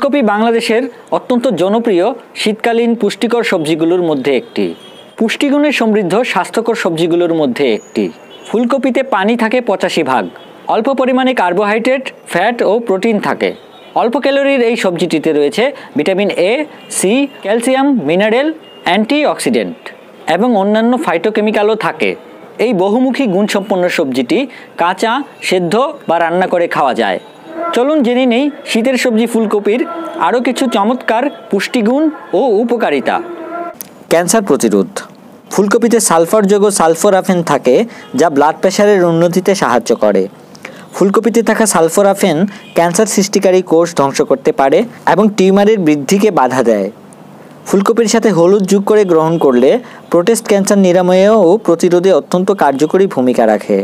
ফুলকপি বাংলাদেশের অত্যন্ত জনপ্রিয় শীতকালীন পুষ্টিকর সবজিগুলোর মধ্যে একটি পুষ্টিগুণে সমৃদ্ধ স্বাস্থ্যকর সবজিগুলোর মধ্যে একটি ফুলকপিতে পানি থাকে পঁচাশি ভাগ অল্প পরিমাণে কার্বোহাইড্রেট ফ্যাট ও প্রোটিন থাকে অল্প ক্যালোরির এই সবজিটিতে রয়েছে vitamin A C calcium mineral antioxidant এবং অন্যান্য ফাইটোকেমিক্যালও থাকে এই বহুমুখী গুণসম্পন্ন সবজিটি কাঁচা সেদ্ধ বা রান্না করে খাওয়া যায় চলুন জেনে নেই শীতের সবজি ফুলকপির আরও কিছু চমৎকার পুষ্টিগুণ ও উপকারিতা ক্যান্সার প্রতিরোধ ফুলকপিতে সালফার যোগ সালফোরাফেন থাকে যা ব্লাড প্রেশারের উন্নতিতে সাহায্য করে ফুলকপিতে থাকা সালফোরাফেন ক্যান্সার সৃষ্টিকারী কোষ ধ্বংস করতে পারে এবং টিউমারের বৃদ্ধিকে বাধা দেয় ফুলকপির সাথে হলুদ যুগ করে গ্রহণ করলে প্রোটেস্ট ক্যান্সার নিরাময়েও প্রতিরোধে অত্যন্ত কার্যকরী ভূমিকা রাখে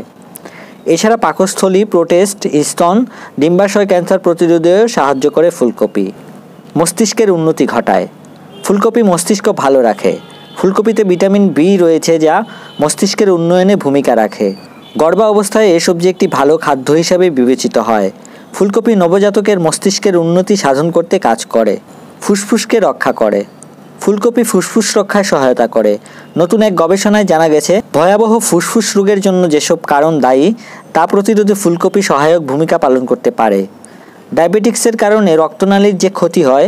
এছাড়া পাকস্থলী প্রোটেস্ট স্তন ডিম্বাশয় ক্যান্সার প্রতিরোধেও সাহায্য করে ফুলকপি মস্তিষ্কের উন্নতি ঘটায় ফুলকপি মস্তিষ্ক ভালো রাখে ফুলকপিতে ভিটামিন বি রয়েছে যা মস্তিষ্কের উন্নয়নে ভূমিকা রাখে গর্বা অবস্থায় এ সবজি একটি ভালো খাদ্য হিসাবে বিবেচিত হয় ফুলকপি নবজাতকের মস্তিষ্কের উন্নতি সাধন করতে কাজ করে ফুসফুসকে রক্ষা করে ফুলকপি ফুসফুস রক্ষায় সহায়তা করে নতুন এক গবেষণায় জানা গেছে ভয়াবহ ফুসফুস রোগের জন্য যেসব কারণ দায়ী তা প্রতিরোধে ফুলকপি সহায়ক ভূমিকা পালন করতে পারে ডায়াবেটিক্সের কারণে রক্তনালীর যে ক্ষতি হয়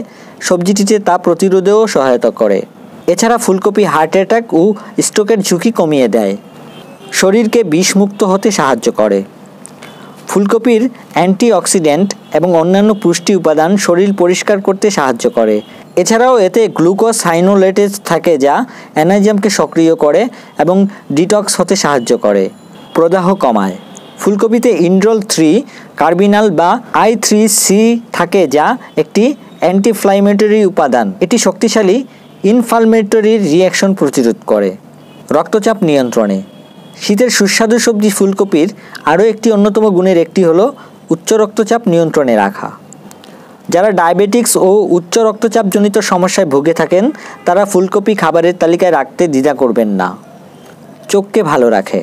সবজিটিতে তা প্রতিরোধেও সহায়তা করে এছাড়া ফুলকপি হার্ট অ্যাটাক ও স্ট্রোকের ঝুঁকি কমিয়ে দেয় শরীরকে বিষমুক্ত হতে সাহায্য করে ফুলকপির অ্যান্টিঅক্সিডেন্ট এবং অন্যান্য পুষ্টি উপাদান শরীর পরিষ্কার করতে সাহায্য করে এছাড়াও এতে গ্লুকোজ সাইনোলেটেজ থাকে যা অ্যানাইজিয়ামকে সক্রিয় করে এবং ডিটক্স হতে সাহায্য করে প্রদাহ কমায় ফুলকপিতে ইন্ড্রোল থ্রি কার্বিনাল বা আই থ্রি সি থাকে যা একটি অ্যান্টিফ্লাইমেটরি উপাদান এটি শক্তিশালী ইনফ্লামেটরি রিয়াকশন প্রতিরোধ করে রক্তচাপ নিয়ন্ত্রণে শীতের সুস্বাদু সবজি ফুলকপির আরও একটি অন্যতম গুণের একটি হলো উচ্চ রক্তচাপ নিয়ন্ত্রণে রাখা যারা ডায়াবেটিক্স ও উচ্চ রক্তচাপজনিত সমস্যায় ভুগে থাকেন তারা ফুলকপি খাবারের তালিকায় রাখতে দ্বিধা করবেন না চোখকে ভালো রাখে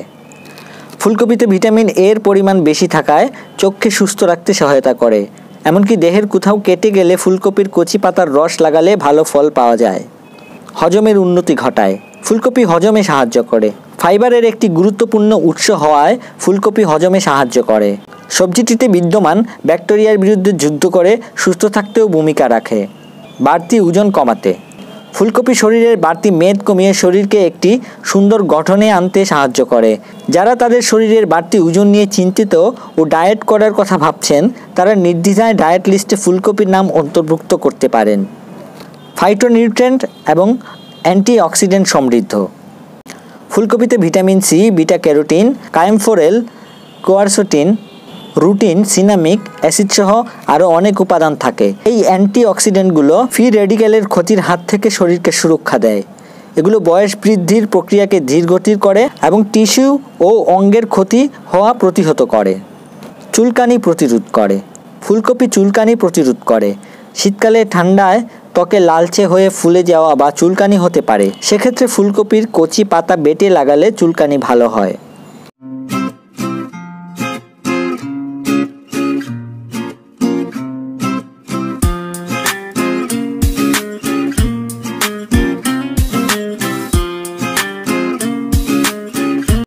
ফুলকপিতে ভিটামিন এর পরিমাণ বেশি থাকায় চোখকে সুস্থ রাখতে সহায়তা করে এমনকি দেহের কোথাও কেটে গেলে ফুলকপির কচি পাতার রস লাগালে ভালো ফল পাওয়া যায় হজমের উন্নতি ঘটায় ফুলকপি হজমে সাহায্য করে ফাইবারের একটি গুরুত্বপূর্ণ উৎস হওয়ায় ফুলকপি হজমে সাহায্য করে সবজিটিতে বিদ্যমান ব্যাকটেরিয়ার বিরুদ্ধে যুদ্ধ করে সুস্থ থাকতেও ভূমিকা রাখে বাড়তি ওজন কমাতে ফুলকপি শরীরের বাড়তি মেদ কমিয়ে শরীরকে একটি সুন্দর গঠনে আনতে সাহায্য করে যারা তাদের শরীরের বাড়তি ওজন নিয়ে চিন্তিত ও ডায়েট করার কথা ভাবছেন তারা নির্দ্বিধায় ডায়েট লিস্টে ফুলকপির নাম অন্তর্ভুক্ত করতে পারেন ফাইটোনিউট্রেন্ট এবং অ্যান্টিঅক্সিডেন্ট সমৃদ্ধ ফুলকপিতে vitamin C beta carotene kaempferol quercetin rutin cinnamic acid সহ আরও অনেক উপাদান থাকে এই অ্যান্টিঅক্সিডেন্টগুলো ফ্রি রেডিক্যালের ক্ষতির হাত থেকে শরীরকে সুরক্ষা দেয় এগুলো বয়স বৃদ্ধির প্রক্রিয়াকে ধীরগতির করে এবং টিস্যু ও অঙ্গের ক্ষতি হওয়া প্রতিহত করে চুলকানি প্রতিরোধ করে ফুলকপি চুলকানি প্রতিরোধ করে শীতকালে ঠান্ডায় ত্বকে লালচে হয়ে ফুলে যাওয়া বা চুলকানি হতে পারে সেক্ষেত্রে ফুলকপির কচি পাতা বেটে লাগালে চুলকানি ভালো হয়